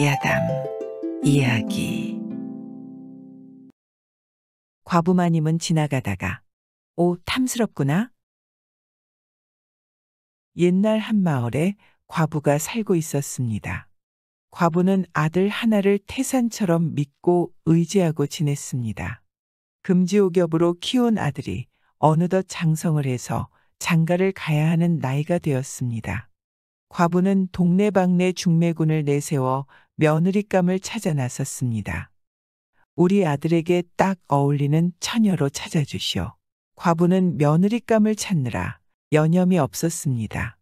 야담 이야기 과부마님은 지나가다가 오 탐스럽구나. 옛날 한 마을에 과부가 살고 있었습니다. 과부는 아들 하나를 태산처럼 믿고 의지하고 지냈습니다. 금지옥엽으로 키운 아들이 어느덧 장성을 해서 장가를 가야 하는 나이가 되었습니다. 과부는 동네방네 중매군을 내세워 며느리감을 찾아 나섰습니다. 우리 아들에게 딱 어울리는 처녀로 찾아주시오. 과부는 며느리감을 찾느라 여념이 없었습니다.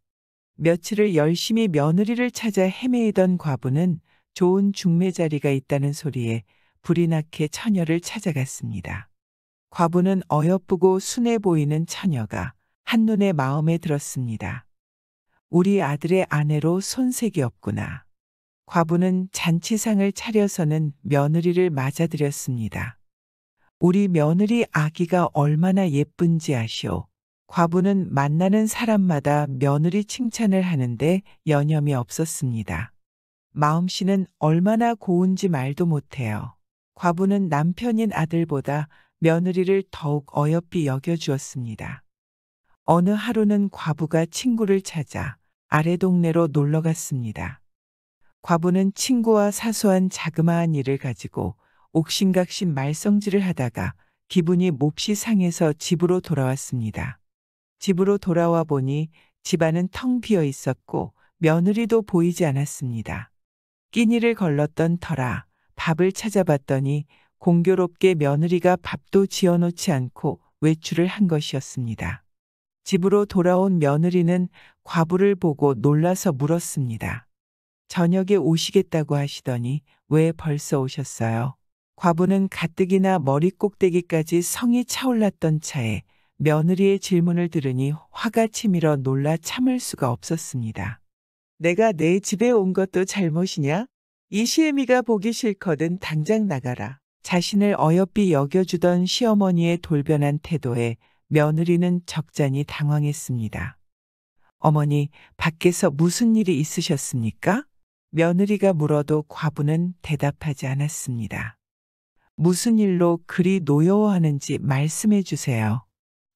며칠을 열심히 며느리를 찾아 헤매이던 과부는 좋은 중매 자리가 있다는 소리에 불이 나게 처녀를 찾아갔습니다. 과부는 어여쁘고 순해 보이는 처녀가 한눈에 마음에 들었습니다. 우리 아들의 아내로 손색이 없구나. 과부는 잔치상을 차려서는 며느리를 맞아들였습니다. 우리 며느리 아기가 얼마나 예쁜지 아시오. 과부는 만나는 사람마다 며느리 칭찬을 하는데 여념이 없었습니다. 마음씨는 얼마나 고운지 말도 못해요. 과부는 남편인 아들보다 며느리를 더욱 어여삐 여겨주었습니다. 어느 하루는 과부가 친구를 찾아 아래 동네로 놀러 갔습니다. 과부는 친구와 사소한 자그마한 일을 가지고 옥신각신 말썽질을 하다가 기분이 몹시 상해서 집으로 돌아왔습니다. 집으로 돌아와 보니 집안은 텅 비어 있었고 며느리도 보이지 않았습니다. 끼니를 걸렀던 터라 밥을 찾아봤더니 공교롭게 며느리가 밥도 지어놓지 않고 외출을 한 것이었습니다. 집으로 돌아온 며느리는 과부를 보고 놀라서 물었습니다. 저녁에 오시겠다고 하시더니 왜 벌써 오셨어요? 과부는 가뜩이나 머리 꼭대기까지 성이 차올랐던 차에 며느리의 질문을 들으니 화가 치밀어 놀라 참을 수가 없었습니다. 내가 내 집에 온 것도 잘못이냐? 이 시애미가 보기 싫거든 당장 나가라. 자신을 어여삐 여겨주던 시어머니의 돌변한 태도에 며느리는 적잖이 당황했습니다. 어머니, 밖에서 무슨 일이 있으셨습니까? 며느리가 물어도 과부는 대답하지 않았습니다. 무슨 일로 그리 노여워하는지 말씀해 주세요.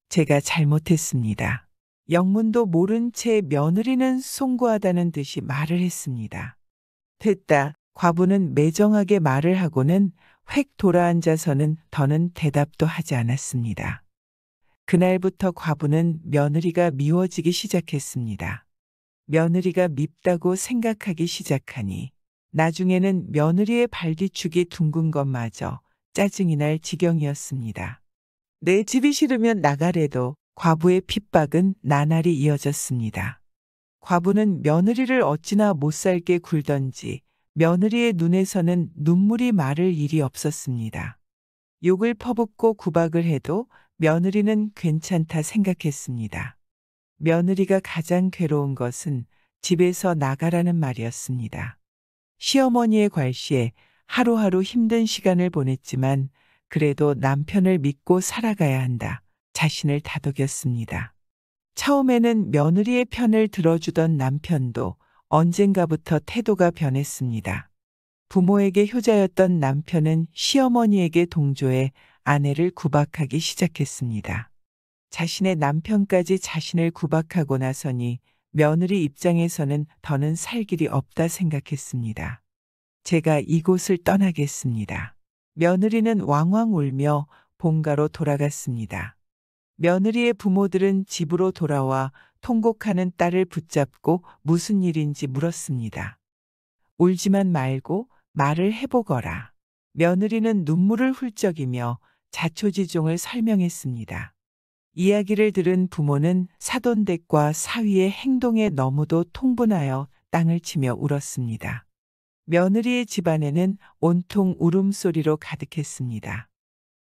제가 잘못했습니다. 영문도 모른 채 며느리는 송구하다는 듯이 말을 했습니다. 됐다. 과부는 매정하게 말을 하고는 획 돌아앉아서는 더는 대답도 하지 않았습니다. 그날부터 과부는 며느리가 미워지기 시작했습니다. 며느리가 밉다고 생각하기 시작하니 나중에는 며느리의 발디축이 둥근 것마저 짜증이 날 지경이었습니다. 내 집이 싫으면 나가래도 과부의 핍박은 나날이 이어졌습니다. 과부는 며느리를 어찌나 못살게 굴던지 며느리의 눈에서는 눈물이 마를 일이 없었습니다. 욕을 퍼붓고 구박을 해도 며느리는 괜찮다 생각했습니다. 며느리가 가장 괴로운 것은 집에서 나가라는 말이었습니다. 시어머니의 괄시에 하루하루 힘든 시간을 보냈지만 그래도 남편을 믿고 살아가야 한다. 자신을 다독였습니다. 처음에는 며느리의 편을 들어주던 남편도 언젠가부터 태도가 변했습니다. 부모에게 효자였던 남편은 시어머니에게 동조해 아내를 구박하기 시작했습니다. 자신의 남편까지 자신을 구박하고 나서니 며느리 입장에서는 더는 살 길이 없다 생각했습니다. 제가 이곳을 떠나겠습니다. 며느리는 왕왕 울며 본가로 돌아갔습니다. 며느리의 부모들은 집으로 돌아와 통곡하는 딸을 붙잡고 무슨 일인지 물었습니다. 울지만 말고 말을 해보거라. 며느리는 눈물을 훌쩍이며 자초지종을 설명했습니다. 이야기를 들은 부모는 사돈댁과 사위의 행동에 너무도 통분하여 땅을 치며 울었습니다. 며느리의 집안에는 온통 울음소리로 가득했습니다.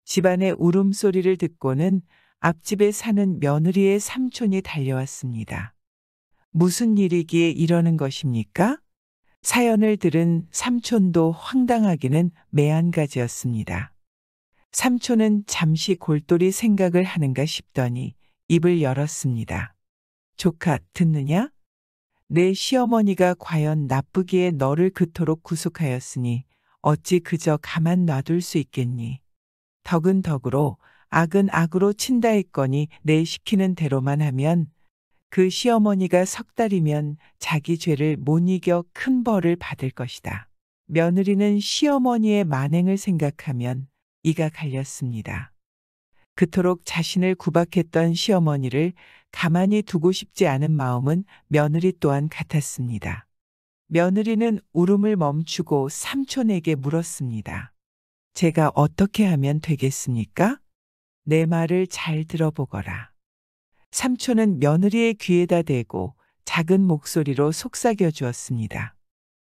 집안의 울음소리를 듣고는 앞집에 사는 며느리의 삼촌이 달려왔습니다. 무슨 일이기에 이러는 것입니까? 사연을 들은 삼촌도 황당하기는 매한가지였습니다. 삼촌은 잠시 골똘히 생각을 하는가 싶더니 입을 열었습니다. 조카, 듣느냐? 내 시어머니가 과연 나쁘기에 너를 그토록 구속하였으니 어찌 그저 가만 놔둘 수 있겠니? 덕은 덕으로 악은 악으로 친다 했거니 내 시키는 대로만 하면 그 시어머니가 석 달이면 자기 죄를 못 이겨 큰 벌을 받을 것이다. 며느리는 시어머니의 만행을 생각하면 이가 갈렸습니다. 그토록 자신을 구박했던 시어머니를 가만히 두고 싶지 않은 마음은 며느리 또한 같았습니다. 며느리는 울음을 멈추고 삼촌에게 물었습니다. 제가 어떻게 하면 되겠습니까? 내 말을 잘 들어보거라. 삼촌은 며느리의 귀에다 대고 작은 목소리로 속삭여 주었습니다.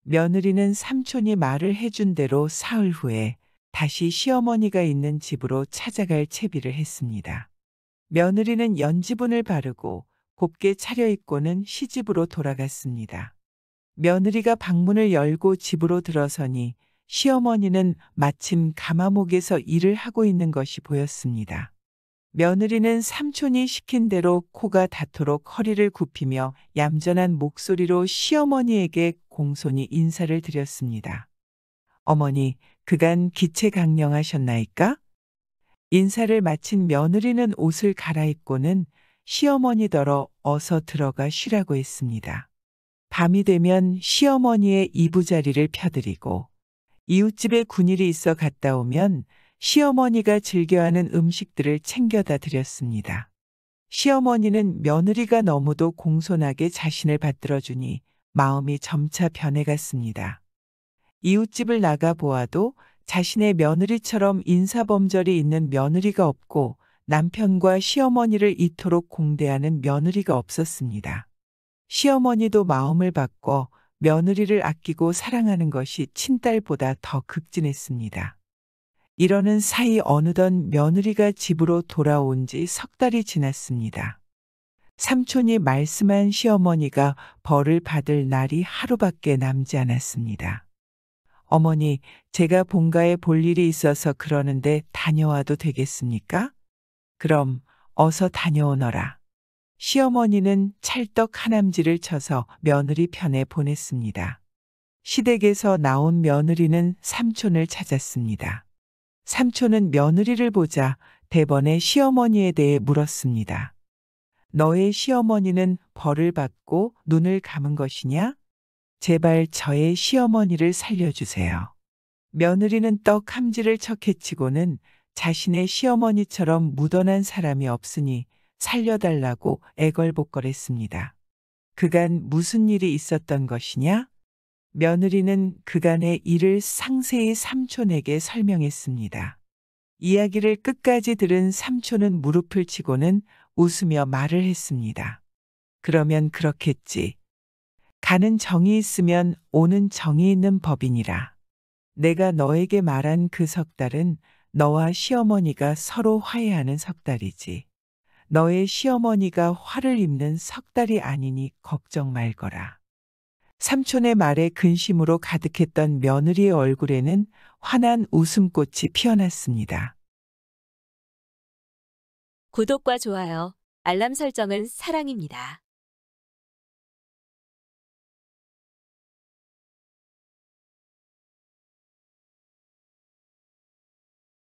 며느리는 삼촌이 말을 해준 대로 사흘 후에 다시 시어머니가 있는 집으로 찾아갈 채비를 했습니다. 며느리는 연지분을 바르고 곱게 차려입고는 시집으로 돌아갔습니다. 며느리가 방문을 열고 집으로 들어서니 시어머니는 마침 가마목에서 일을 하고 있는 것이 보였습니다. 며느리는 삼촌이 시킨 대로 코가 닿도록 허리를 굽히며 얌전한 목소리로 시어머니에게 공손히 인사를 드렸습니다. 어머니, 그간 기체 강령하셨나이까? 인사를 마친 며느리는 옷을 갈아입고는 시어머니더러 어서 들어가 쉬라고 했습니다. 밤이 되면 시어머니의 이부자리를 펴드리고 이웃집에 군일이 있어 갔다 오면 시어머니가 즐겨하는 음식들을 챙겨다 드렸습니다. 시어머니는 며느리가 너무도 공손하게 자신을 받들어주니 마음이 점차 변해갔습니다. 이웃집을 나가 보아도 자신의 며느리처럼 인사범절이 있는 며느리가 없고 남편과 시어머니를 이토록 공대하는 며느리가 없었습니다. 시어머니도 마음을 바꿔 며느리를 아끼고 사랑하는 것이 친딸보다 더 극진했습니다. 이러는 사이 어느덧 며느리가 집으로 돌아온 지 석 달이 지났습니다. 삼촌이 말씀한 시어머니가 벌을 받을 날이 하루밖에 남지 않았습니다. 어머니, 제가 본가에 볼 일이 있어서 그러는데 다녀와도 되겠습니까? 그럼 어서 다녀오너라. 시어머니는 찰떡 하남지를 쳐서 며느리 편에 보냈습니다. 시댁에서 나온 며느리는 삼촌을 찾았습니다. 삼촌은 며느리를 보자 대번에 시어머니에 대해 물었습니다. 너의 시어머니는 벌을 받고 눈을 감은 것이냐? 제발 저의 시어머니를 살려주세요. 며느리는 떡 함지를 척해치고는 자신의 시어머니처럼 묻어난 사람이 없으니 살려달라고 애걸복걸했습니다. 그간 무슨 일이 있었던 것이냐? 며느리는 그간의 일을 상세히 삼촌에게 설명했습니다. 이야기를 끝까지 들은 삼촌은 무릎을 치고는 웃으며 말을 했습니다. 그러면 그렇겠지. 가는 정이 있으면 오는 정이 있는 법이니라. 내가 너에게 말한 그 석달은 너와 시어머니가 서로 화해하는 석달이지. 너의 시어머니가 화를 입는 석달이 아니니 걱정 말거라. 삼촌의 말에 근심으로 가득했던 며느리의 얼굴에는 환한 웃음꽃이 피어났습니다. 구독과 좋아요, 알람 설정은 사랑입니다.